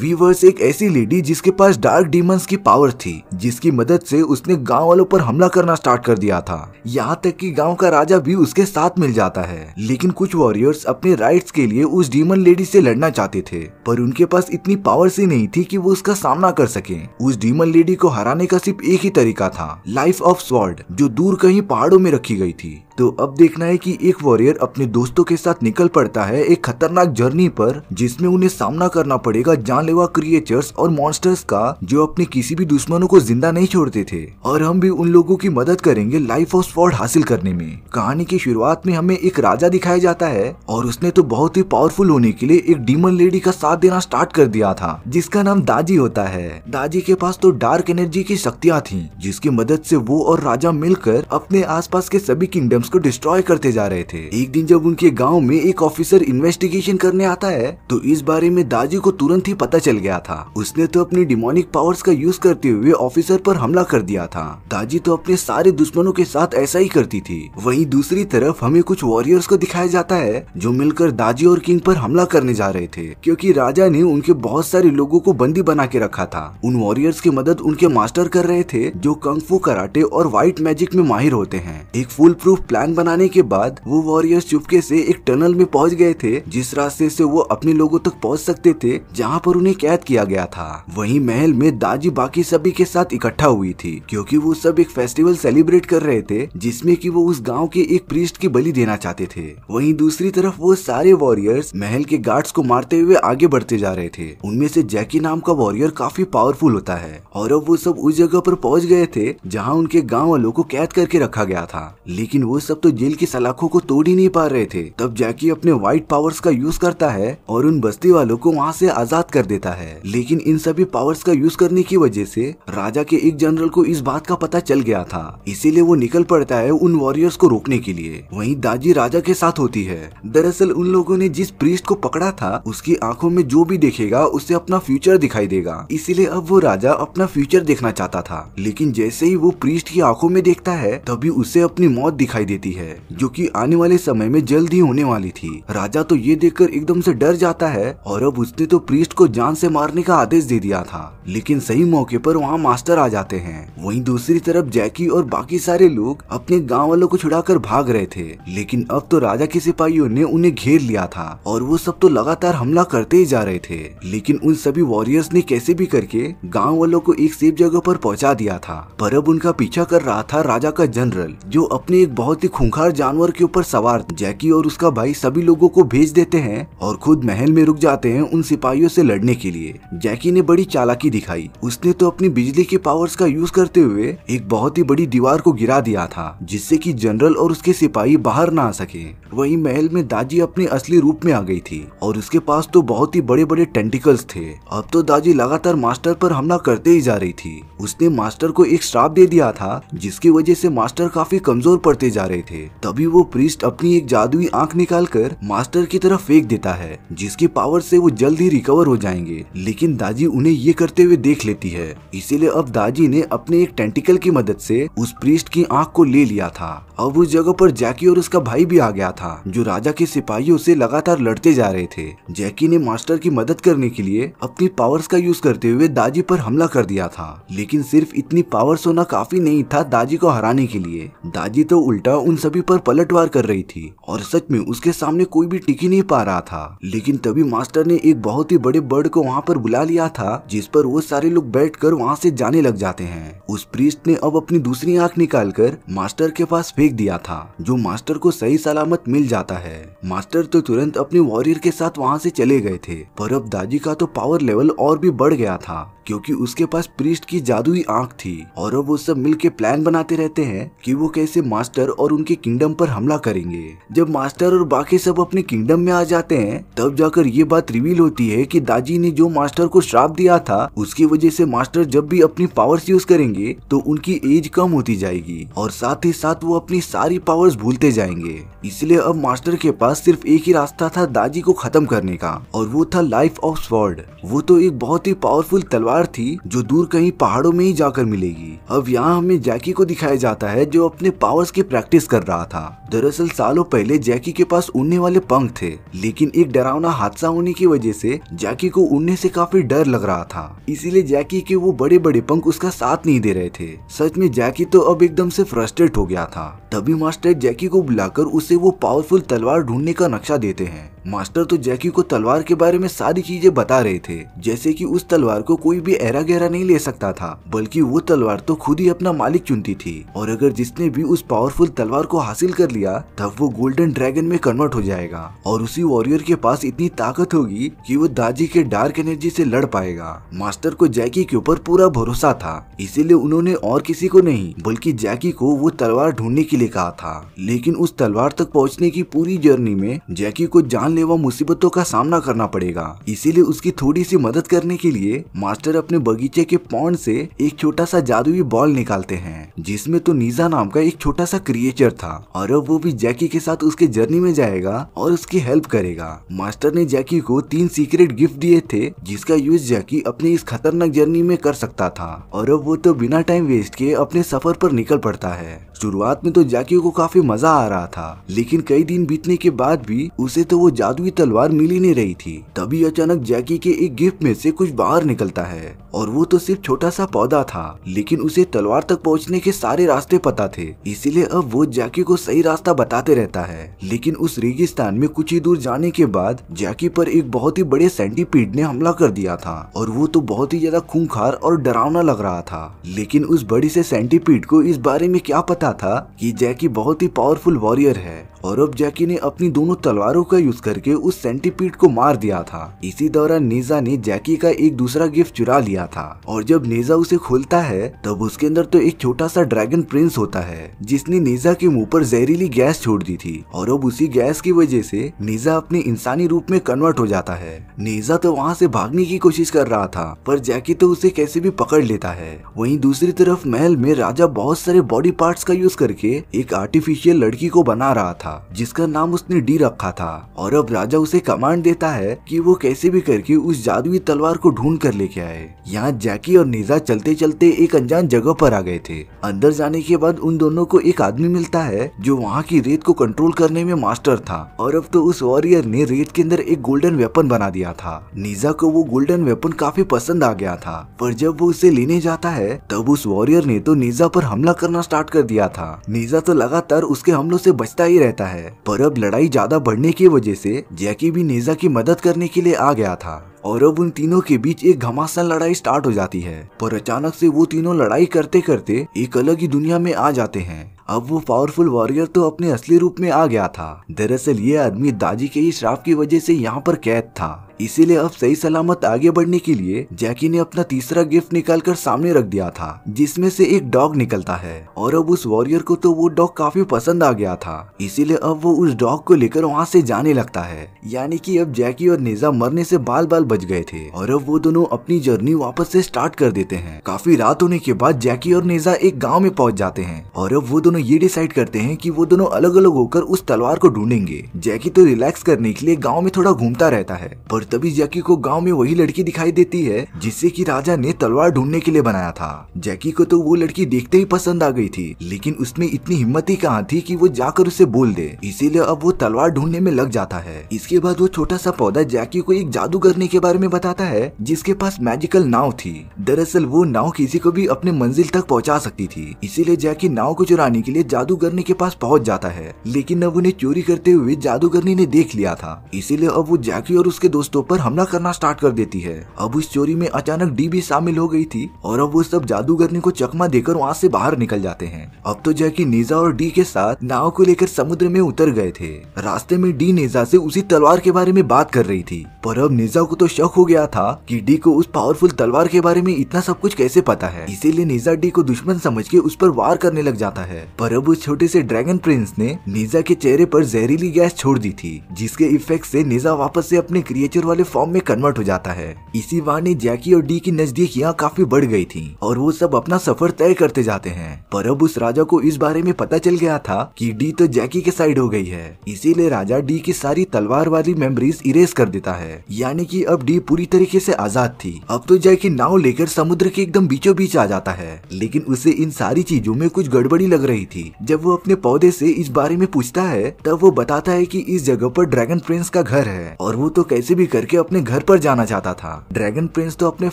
viewers एक ऐसी lady जिसके पास डार्क डीमंस की पावर थी जिसकी मदद से उसने गांव वालों पर हमला करना स्टार्ट कर दिया था यहाँ तक कि गांव का राजा भी उसके साथ मिल जाता है लेकिन कुछ वॉरियर्स अपने राइट्स के लिए उस डीमन लेडी से लड़ना चाहते थे पर उनके पास इतनी पावर ही नहीं थी कि वो उसका सामना कर सके उस डीमन लेडी को हराने का सिर्फ एक ही तरीका था लाइफ ऑफ स्वॉर्ड जो दूर कहीं पहाड़ों में रखी गई थी तो अब देखना है कि एक वॉरियर अपने दोस्तों के साथ निकल पड़ता है एक खतरनाक जर्नी पर जिसमें उन्हें सामना करना पड़ेगा जानलेवा क्रिएचर्स और मॉन्स्टर्स का जो अपने किसी भी दुश्मनों को जिंदा नहीं छोड़ते थे और हम भी उन लोगों की मदद करेंगे लाइफ ऑफ स्वॉर्ड हासिल करने में कहानी की शुरुआत में हमें एक राजा दिखाया जाता है और उसने तो बहुत ही पावरफुल होने के लिए एक डीमन लेडी का साथ देना स्टार्ट कर दिया था जिसका नाम दाजी होता है दाजी के पास तो डार्क एनर्जी की शक्तियाँ थी जिसकी मदद से वो और राजा मिलकर अपने आस के सभी किंगडम बॉम्ब्स को डिस्ट्रॉय करते जा रहे थे एक दिन जब उनके गाँव में एक ऑफिसर इन्वेस्टिगेशन करने आता है तो इस बारे में दाजी को तुरंत ही पता चल गया था उसने तो अपनी डिमोनिक पावर्स का यूज करते हुए ऑफिसर पर हमला कर दिया था दाजी तो अपने सारे दुश्मनों के साथ ऐसा ही करती थी वही दूसरी तरफ हमें कुछ वॉरियर्स को दिखाया जाता है जो मिलकर दाजी और किंग पर हमला करने जा रहे थे क्योंकि राजा ने उनके बहुत सारे लोगों को बंदी बना के रखा था उन वॉरियर्स की मदद उनके मास्टर कर रहे थे जो कंग कराटे और व्हाइट मैजिक में माहिर होते हैं एक फुल प्रूफ प्लान बनाने के बाद वो वॉरियर्स चुपके से एक टनल में पहुंच गए थे जिस रास्ते से वो अपने लोगों तक पहुंच सकते थे जहां पर उन्हें कैद किया गया था वहीं महल में दाजी बाकी सभी के साथ इकट्ठा हुई थी क्योंकि वो सब एक फेस्टिवल सेलिब्रेट कर रहे थे जिसमें कि वो उस गांव के एक प्रीस्ट की बलि देना चाहते थे वही दूसरी तरफ वो सारे वॉरियर्स महल के गार्ड्स को मारते हुए आगे बढ़ते जा रहे थे उनमें से जैकी नाम का वॉरियर काफी पावरफुल होता है और अब वो सब उस जगह पर पहुंच गए थे जहां उनके गांव वालों को कैद करके रखा गया था लेकिन वो सब तो जेल की सलाखों को तोड़ ही नहीं पा रहे थे तब जैकी अपने व्हाइट पावर्स का यूज करता है और उन बस्ती वालों को वहाँ से आजाद कर देता है लेकिन इन सभी पावर्स का यूज करने की वजह से राजा के एक जनरल को इस बात का पता चल गया था इसीलिए वो निकल पड़ता है उन वॉरियर्स को रोकने के लिए वही दाजी राजा के साथ होती है दरअसल उन लोगों ने जिस प्रीस्ट को पकड़ा था उसकी आंखों में जो भी देखेगा उसे अपना फ्यूचर दिखाई देगा इसीलिए अब वो राजा अपना फ्यूचर देखना चाहता था लेकिन जैसे ही वो प्रीस्ट की आंखों में देखता है तभी उसे अपनी मौत दिखाई दे देती है जो कि आने वाले समय में जल्द ही होने वाली थी राजा तो ये देखकर एकदम से डर जाता है और अब उसने तो प्रीस्ट को जान से मारने का आदेश दे दिया था लेकिन सही मौके पर वहाँ मास्टर आ जाते हैं वहीं दूसरी तरफ जैकी और बाकी सारे लोग अपने गाँव वालों को छुड़ा भाग रहे थे लेकिन अब तो राजा के सिपाहियों ने उन्हें घेर लिया था और वो सब तो लगातार हमला करते ही जा रहे थे लेकिन उन सभी वॉरियर्स ने कैसे भी करके गाँव वालों को एक सेफ जगह पर पहुँचा दिया था पर अब उनका पीछा कर रहा था राजा का जनरल जो अपने एक बहुत ही खूंखार जानवर के ऊपर सवार जैकी और उसका भाई सभी लोगों को भेज देते हैं और खुद महल में रुक जाते हैं उन सिपाहियों से लड़ने के लिए जैकी ने बड़ी चालाकी दिखाई उसने तो अपनी बिजली के पावर्स का यूज करते हुए एक बहुत ही बड़ी दीवार को गिरा दिया था जिससे की जनरल और उसके सिपाही बाहर ना आ सके वही महल में दाजी अपने असली रूप में आ गई थी और उसके पास तो बहुत ही बड़े बड़े टेंटिकल्स थे अब तो दाजी लगातार मास्टर पर हमला करते ही जा रही थी उसने मास्टर को एक श्राप दे दिया था जिसकी वजह से मास्टर काफी कमजोर पड़ते जा रहे रहे थे तभी वो प्रिस्ट अपनी एक जादुई आंख निकालकर मास्टर की तरफ फेंक देता है जिसकी पावर से वो जल्द ही रिकवर हो जाएंगे लेकिन दाजी उन्हें ये करते हुए देख लेती है इसीलिए अब दाजी ने अपने एक टेंटिकल की मदद से उस प्रिस्ट की आंख को ले लिया था अब उस जगह पर जैकी और उसका भाई भी आ गया था जो राजा के सिपाहियों से लगातार लड़ते जा रहे थे जैकी ने मास्टर की मदद करने के लिए अपनी पावर्स का यूज करते हुए दाजी पर हमला कर दिया था लेकिन सिर्फ इतनी पावर्स होना काफी नहीं था दाजी को हराने के लिए दाजी तो उल्टा उन सभी पर पलटवार कर रही थी और सच में उसके सामने कोई भी टिकी नहीं पा रहा था लेकिन तभी मास्टर ने एक बहुत ही बड़े बर्ड को वहाँ पर बुला लिया था जिस पर वो सारे लोग बैठ कर वहाँ से जाने लग जाते हैं उस प्रीस्ट ने अब अपनी दूसरी आँख निकाल कर मास्टर के पास फेंक दिया था जो मास्टर को सही सलामत मिल जाता है मास्टर तो तुरंत अपने वॉरियर के साथ वहाँ से चले गए थे पर अब दादी का तो पावर लेवल और भी बढ़ गया था क्योंकि उसके पास प्रिस्ट की जादुई आंख थी और अब वो सब मिलके प्लान बनाते रहते हैं कि वो कैसे मास्टर और उनके किंगडम पर हमला करेंगे जब मास्टर और बाकी सब अपने किंगडम में आ जाते हैं तब जाकर ये बात रिवील होती है कि दाजी ने जो मास्टर को श्राप दिया था उसकी वजह से मास्टर जब भी अपनी पावर्स यूज करेंगे तो उनकी एज कम होती जाएगी और साथ ही साथ वो अपनी सारी पावर्स भूलते जाएंगे इसलिए अब मास्टर के पास सिर्फ एक ही रास्ता था दाजी को खत्म करने का और वो था लाइफ ऑफ स्वॉर्ड वो तो एक बहुत ही पावरफुल तलवार दीवार थी जो दूर कहीं पहाड़ों में ही जाकर मिलेगी अब यहाँ हमें जैकी को दिखाया जाता है जो अपने पावर्स की प्रैक्टिस कर रहा था दरअसल सालों पहले जैकी के पास उड़ने वाले पंख थे लेकिन एक डरावना हादसा होने की वजह से जैकी को उड़ने से काफी डर लग रहा था इसीलिए जैकी के वो बड़े बड़े पंख उसका साथ नहीं दे रहे थे सच में जैकी तो अब एकदम से फ्रस्ट्रेट हो गया था तभी मास्टर जैकी को बुलाकर उसे वो पावरफुल तलवार ढूंढने का नक्शा देते हैं मास्टर तो जैकी को तलवार के बारे में सारी चीजें बता रहे थे जैसे कि उस तलवार को कोई भी एरा गहरा नहीं ले सकता था बल्कि वो तलवार तो खुद ही अपना मालिक चुनती थी और अगर जिसने भी उस पावरफुल तलवार को हासिल कर लिया लिया तब वो गोल्डन ड्रैगन में कन्वर्ट हो जाएगा और उसी वॉरियर के पास इतनी ताकत होगी कि वो दाजी के डार्क एनर्जी से लड़ पाएगा मास्टर को जैकी के ऊपर पूरा भरोसा था इसीलिए उन्होंने और किसी को नहीं बल्कि जैकी को वो तलवार ढूंढने के लिए कहा था लेकिन उस तलवार तक पहुँचने की पूरी जर्नी में जैकी को जानलेवा मुसीबतों का सामना करना पड़ेगा इसीलिए उसकी थोड़ी सी मदद करने के लिए मास्टर अपने बगीचे के पौंड से एक छोटा सा जादुई बॉल निकालते हैं जिसमें तो नीजा नाम का एक छोटा सा क्रिएचर था और अब वो भी जैकी के साथ उसके जर्नी में जाएगा और उसकी हेल्प करेगा मास्टर ने जैकी को तीन सीक्रेट गिफ्ट दिए थे जिसका यूज जैकी अपने इस खतरनाक जर्नी में कर सकता था और अब वो तो बिना टाइम वेस्ट किए अपने सफर पर निकल पड़ता है शुरुआत में तो जैकी को काफी मजा आ रहा था लेकिन कई दिन बीतने के बाद भी उसे तो वो जादुई तलवार मिल ही नहीं रही थी तभी अचानक जैकी के एक गिफ्ट में से कुछ बाहर निकलता है और वो तो सिर्फ छोटा सा पौधा था लेकिन उसे तलवार तक पहुंचने के सारे रास्ते पता थे इसीलिए अब वो जैकी को सही रास्ता बताते रहता है लेकिन उस रेगिस्तान में कुछ ही दूर जाने के बाद जैकी पर एक बहुत ही बड़े सेंटीपीड ने हमला कर दिया था और वो तो बहुत ही ज्यादा खूंखार और डरावना लग रहा था लेकिन उस बड़ी से सेंटीपीड को इस बारे में क्या पता था की जैकी बहुत ही पावरफुल वॉरियर है और अब जैकी ने अपनी दोनों तलवारों का यूज करके उस सेंटीपीड को मार दिया था इसी दौरान नेजा ने जैकी का एक दूसरा गिफ्ट चुरा लिया था और जब नेजा उसे खोलता है तब उसके अंदर तो एक छोटा सा ड्रैगन प्रिंस होता है जिसने नेजा के मुंह पर जहरीली की गैस छोड़ दी थी और अब उसी गैस की वजह से नीजा अपने इंसानी रूप में कन्वर्ट हो जाता है नीजा तो वहाँ से भागने की कोशिश कर रहा था पर जैकी तो उसे कैसे भी पकड़ लेता है वहीं दूसरी तरफ महल में राजा बहुत सारे बॉडी पार्ट्स का यूज करके एक आर्टिफिशियल लड़की को बना रहा था जिसका नाम उसने डी रखा था और अब राजा उसे कमांड देता है की वो कैसे भी करके उस जादुई तलवार को ढूंढ कर लेके आए यहाँ जैकी और निजा चलते चलते एक अनजान जगह पर आ गए थे अंदर जाने के बाद उन दोनों को एक आदमी मिलता है जो वहाँ वहाँ की रेत को कंट्रोल करने में मास्टर था और अब तो उस वॉरियर ने रेत के अंदर एक गोल्डन वेपन बना दिया था नीजा को वो गोल्डन वेपन काफी पसंद आ गया था पर जब वो उसे लेने जाता है तब उस वॉरियर ने तो नीजा पर हमला करना स्टार्ट कर दिया था नीजा तो लगातार उसके हमलों से बचता ही रहता है पर अब लड़ाई ज्यादा बढ़ने की वजह से जैकी भी नीजा की मदद करने के लिए आ गया था और अब उन तीनों के बीच एक घमासान लड़ाई स्टार्ट हो जाती है पर अचानक से वो तीनों लड़ाई करते करते एक अलग ही दुनिया में आ जाते हैं अब वो पावरफुल वॉरियर तो अपने असली रूप में आ गया था दरअसल ये आदमी दाजी के ही श्राप की वजह से यहाँ पर कैद था इसीलिए अब सही सलामत आगे बढ़ने के लिए जैकी ने अपना तीसरा गिफ्ट निकालकर सामने रख दिया था जिसमें से एक डॉग निकलता है और अब उस वॉरियर को तो वो डॉग काफी पसंद आ गया था इसीलिए अब वो उस डॉग को लेकर वहाँ से जाने लगता है यानी कि अब जैकी और नेजा मरने से बाल बाल बच गए थे और अब वो दोनों अपनी जर्नी वापस से स्टार्ट कर देते हैं काफी रात होने के बाद जैकी और नेजा एक गाँव में पहुँच जाते हैं और अब वो दोनों दोनों ये डिसाइड करते हैं कि वो दोनों अलग अलग होकर उस तलवार को ढूंढेंगे जैकी तो रिलैक्स करने के लिए गाँव में थोड़ा घूमता रहता है पर तभी जैकी को गाँव में वही लड़की दिखाई देती है जिससे की राजा ने तलवार ढूंढने के लिए बनाया था जैकी को तो वो लड़की देखते ही पसंद आ गई थी लेकिन उसमें इतनी हिम्मत ही कहाँ थी की वो जाकर उसे बोल दे इसीलिए अब वो तलवार ढूंढने में लग जाता है इसके बाद वो छोटा सा पौधा जैकी को एक जादू करने के बारे में बताता है जिसके पास मैजिकल नाव थी दरअसल वो नाव किसी को भी अपने मंजिल तक पहुँचा सकती थी इसीलिए जैकी नाव को चुराने के लिए जादूगरनी के पास पहुंच जाता है लेकिन अब उन्हें चोरी करते हुए जादूगरनी ने देख लिया था इसीलिए अब वो जैकी और उसके दोस्तों पर हमला करना स्टार्ट कर देती है अब उस चोरी में अचानक डी भी शामिल हो गई थी और अब वो सब जादूगरनी को चकमा देकर वहाँ से बाहर निकल जाते हैं अब तो जैकी नेजा और डी के साथ नाव को लेकर समुद्र में उतर गए थे रास्ते में डी नेजा से उसी तलवार के बारे में बात कर रही थी पर अब नेजा को तो शक हो गया था कि डी को उस पावरफुल तलवार के बारे में इतना सब कुछ कैसे पता है इसीलिए नेजा डी को दुश्मन समझ के उस पर वार करने लग जाता है पर अब उस छोटे से ड्रैगन प्रिंस ने निजा के चेहरे पर जहरीली गैस छोड़ दी थी जिसके इफेक्ट से निजा वापस से अपने क्रिएचर वाले फॉर्म में कन्वर्ट हो जाता है इसी ने जैकी और डी की नजदीकियाँ काफी बढ़ गई थी और वो सब अपना सफर तय करते जाते हैं पर अब उस राजा को इस बारे में पता चल गया था की डी तो जैकी के साइड हो गई है इसीलिए राजा डी की सारी तलवार वाली मेमोरीज इरेज कर देता है यानी की अब डी पूरी तरीके ऐसी आजाद थी अब तो जैकी नाव लेकर समुद्र के एकदम बीचों बीच आ जाता है लेकिन उसे इन सारी चीजों में कुछ गड़बड़ी लग रही रही थी जब वो अपने पौधे से इस बारे में पूछता है तब वो बताता है कि इस जगह पर ड्रैगन प्रिंस का घर है और वो तो कैसे भी करके अपने घर पर जाना चाहता था ड्रैगन प्रिंस तो अपने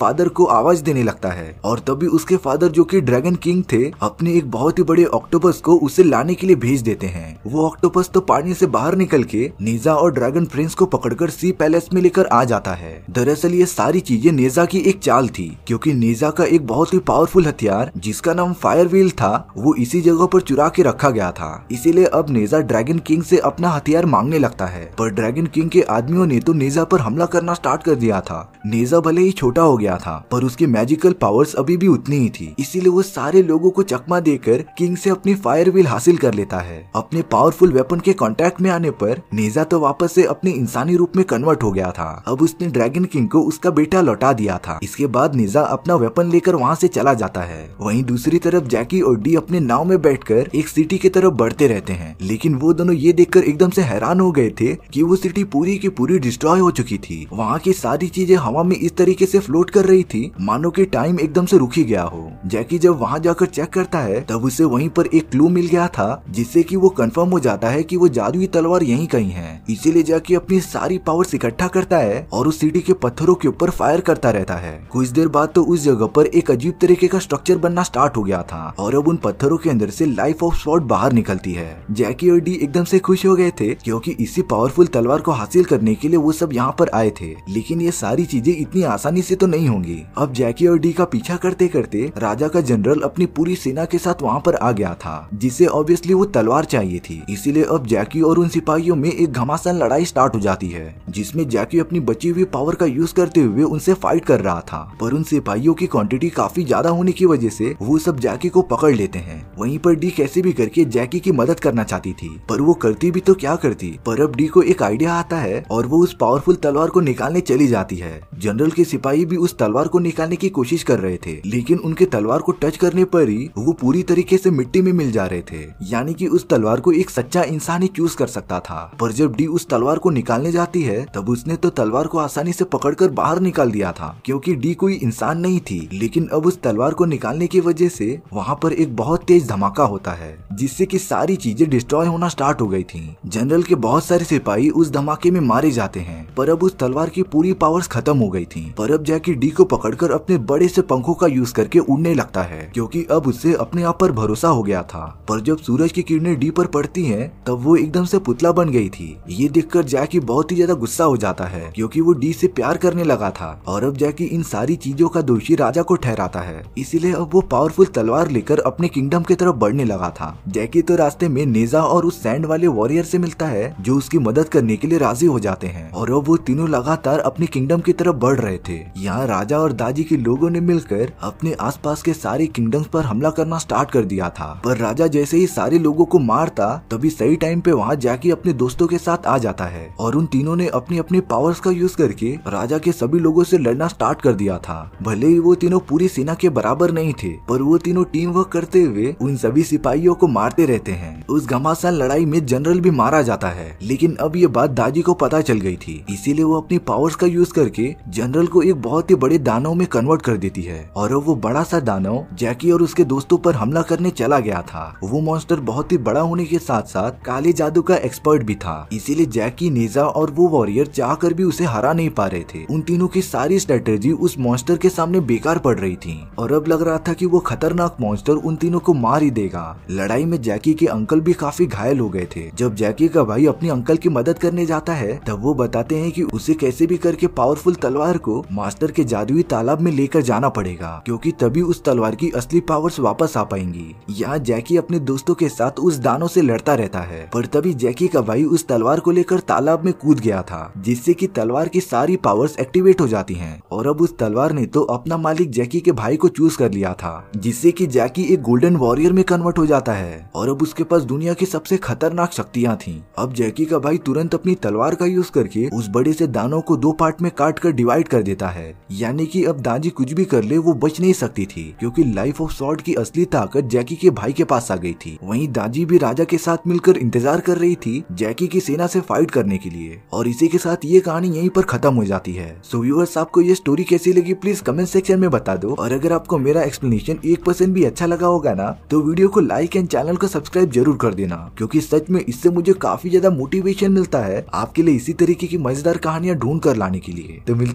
फादर को आवाज देने लगता है और तभी उसके फादर जो की ड्रैगन किंग थे अपने एक बहुत ही बड़े ऑक्टोपस को उसे लाने के लिए भेज देते हैं वो ऑक्टोपस तो पानी ऐसी बाहर निकल के नेजा और ड्रैगन प्रिंस को पकड़कर सी पैलेस में लेकर आ जाता है दरअसल ये सारी चीजें नेजा की एक चाल थी क्योंकि नेजा का एक बहुत ही पावरफुल हथियार जिसका नाम फायर व्हील था वो इसी जगह पर पर चुरा के रखा गया था इसीलिए अब नेजा ड्रैगन किंग से अपना हथियार मांगने लगता है पर ड्रैगन किंग के आदमियों ने तो नेजा पर हमला करना स्टार्ट कर दिया था नेजा भले ही छोटा हो गया था पर उसके मैजिकल पावर्स अभी भी उतनी ही थी इसीलिए वो सारे लोगों को चकमा देकर किंग से अपनी फायर व्हील हासिल कर लेता है अपने पावरफुल वेपन के कॉन्टेक्ट में आने पर नेजा तो वापस से अपने इंसानी रूप में कन्वर्ट हो गया था अब उसने ड्रैगन किंग को उसका बेटा लौटा दिया था इसके बाद नेजा अपना वेपन लेकर वहाँ से चला जाता है वही दूसरी तरफ जैकी और डी अपने नाव में बैठ कर एक सिटी की तरफ बढ़ते रहते हैं लेकिन वो दोनों ये देखकर एकदम से हैरान हो गए थे कि वो सिटी पूरी की पूरी डिस्ट्रॉय हो चुकी थी वहाँ की सारी चीजें हवा में इस तरीके से फ्लोट कर रही थी मानो की टाइम एकदम से रुकी गया हो जैकी जब वहाँ जाकर चेक करता है तब उसे वहीं पर एक क्लू मिल गया था जिससे कि वो कंफर्म हो जाता है कि वो जादुई तलवार यहीं कहीं है इसीलिए जाके अपनी सारी पावर इकट्ठा करता है और उस सिटी के पत्थरों के ऊपर फायर करता रहता है कुछ देर बाद तो उस जगह पर एक अजीब तरीके का स्ट्रक्चर बनना स्टार्ट हो गया था और अब उन पत्थरों के अंदर से लाइफ ऑफ शॉर्ट बाहर निकलती है जैकी और डी एकदम से खुश हो गए थे क्योंकि इसी पावरफुल तलवार को हासिल करने के लिए वो सब यहाँ पर आए थे लेकिन ये सारी चीजें इतनी आसानी से तो नहीं होंगी अब जैकी और डी का पीछा करते करते राजा का जनरल अपनी पूरी सेना के साथ वहाँ पर आ गया था जिसे ऑब्वियसली वो तलवार चाहिए थी इसीलिए अब जैकी और उन सिपाहियों में एक घमासान लड़ाई स्टार्ट हो जाती है जिसमे जैकी अपनी बची हुई पावर का यूज करते हुए उनसे फाइट कर रहा था पर उन सिपाहियों की क्वांटिटी काफी ज्यादा होने की वजह से वो सब जैकी को पकड़ लेते हैं वहीं पर डी कैसे भी करके जैकी की मदद करना चाहती थी पर वो करती भी तो क्या करती पर अब डी को एक आइडिया आता है और वो उस पावरफुल तलवार को निकालने चली जाती है जनरल के सिपाही भी उस तलवार को निकालने की कोशिश कर रहे थे लेकिन उनके तलवार को टच करने पर ही वो पूरी तरीके से मिट्टी में मिल जा रहे थे यानी कि उस तलवार को एक सच्चा इंसान ही चूज कर सकता था पर जब डी उस तलवार को निकालने जाती है तब उसने तो तलवार को आसानी से पकड़कर बाहर निकाल दिया था क्योंकि डी कोई इंसान नहीं थी लेकिन अब उस तलवार को निकालने की वजह से वहाँ पर एक बहुत तेज धमाका होता है जिससे की सारी चीजें डिस्ट्रॉय होना स्टार्ट हो गई थी जनरल के बहुत सारे सिपाही उस धमाके में मारे जाते हैं पर अब उस तलवार की पूरी पावर खत्म हो गई थी पर अब जैकी डी को पकड़कर अपने बड़े से पंखों का यूज करके उड़ने लगता है क्योंकि अब उससे अपने आप पर भरोसा हो गया था पर जब सूरज की किरणें डी पर पड़ती हैं तब वो एकदम से पुतला बन गई थी ये देखकर जैकी बहुत ही ज्यादा गुस्सा हो जाता है क्योंकि वो डी से प्यार करने लगा था और अब जैकी इन सारी चीजों का दोषी राजा को ठहराता है इसीलिए अब वो पावरफुल तलवार लेकर अपने किंगडम की तरफ बढ़ने लगा था जैकी तो रास्ते में नेजा और उस सैंड वाले वॉरियर से मिलता है जो उसकी मदद करने के लिए राजी हो जाते हैं और अब वो तीनों लगातार अपने किंगडम की तरफ बढ़ रहे थे यहाँ राजा और दाजी के लोगों ने मिलकर अपने आसपास के सारे किंगडम्स पर हमला करना स्टार्ट कर दिया था पर राजा जैसे ही सारे लोगों को मारता तभी सही टाइम पे वहाँ जाके अपने दोस्तों के साथ आ जाता है और उन तीनों ने अपने अपने पावर्स का यूज करके राजा के सभी लोगो ऐसी लड़ना स्टार्ट कर दिया था भले ही वो तीनों पूरी सेना के बराबर नहीं थे पर वो तीनों टीम वर्क करते हुए उन सभी सिपाहियों को मारते रहते हैं उस घमासान लड़ाई में जनरल भी मारा जाता है लेकिन अब ये बात दादी को पता चल गई थी इसीलिए वो अपनी पावर्स का यूज करके जनरल को एक बहुत ही बड़े दानव में कन्वर्ट कर देती है और वो बड़ा सा दानव जैकी और उसके दोस्तों पर हमला करने चला गया था वो मॉन्स्टर बहुत ही बड़ा होने के साथ साथ काले जादू का एक्सपर्ट भी था इसीलिए जैकी नेजा और वो वॉरियर चाह भी उसे हरा नहीं पा रहे थे उन तीनों की सारी स्ट्रेटेजी उस मॉन्स्टर के सामने बेकार पड़ रही थी और अब लग रहा था की वो खतरनाक मॉन्स्टर उन तीनों को मार ही देगा लड़ाई में जैकी के अंकल भी काफी घायल हो गए थे जब जैकी का भाई अपने अंकल की मदद करने जाता है तब वो बताते हैं की उसे कैसे भी करके पावरफुल तलवार तलवार को मास्टर के जादुई तालाब में लेकर जाना पड़ेगा क्योंकि तभी उस तलवार की असली पावर्स वापस आ पाएंगी यहाँ जैकी अपने दोस्तों के साथ उस दानों से लड़ता रहता है पर तभी जैकी का भाई उस तलवार को लेकर तालाब में कूद गया था जिससे की तलवार की सारी पावर्स एक्टिवेट हो जाती है और अब उस तलवार ने तो अपना मालिक जैकी के भाई को चूज कर लिया था जिससे की जैकी एक गोल्डन वॉरियर में कन्वर्ट हो जाता है और अब उसके पास दुनिया की सबसे खतरनाक शक्तियाँ थी अब जैकी का भाई तुरंत अपनी तलवार का यूज करके उस बड़े से दानों को दो पार्ट में काट कर डिवाइड कर देता है यानी कि अब दाजी कुछ भी कर ले वो बच नहीं सकती थी क्योंकि लाइफ ऑफ सॉल्ट की असली ताकत जैकी के भाई के पास आ गई थी वहीं दाजी भी राजा के साथ मिलकर इंतजार कर रही थी जैकी की सेना से फाइट करने के लिए और इसी के साथ ये कहानी यहीं पर खत्म हो जाती है सो व्यूअर्स आपको ये स्टोरी कैसी लगी प्लीज कमेंट सेक्शन में बता दो और अगर आपको मेरा एक्सप्लेनेशन एक परसेंट भी अच्छा लगा होगा ना तो वीडियो को लाइक एंड चैनल को सब्सक्राइब जरूर कर देना क्योंकि सच में इससे मुझे काफी ज्यादा मोटिवेशन मिलता है आपके लिए इसी तरीके की मजेदार कहानियां ढूंढ कर लाने के लिए तो मिलते